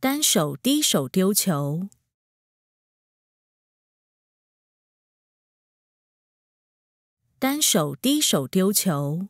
单手低手丢球，单手低手丢球。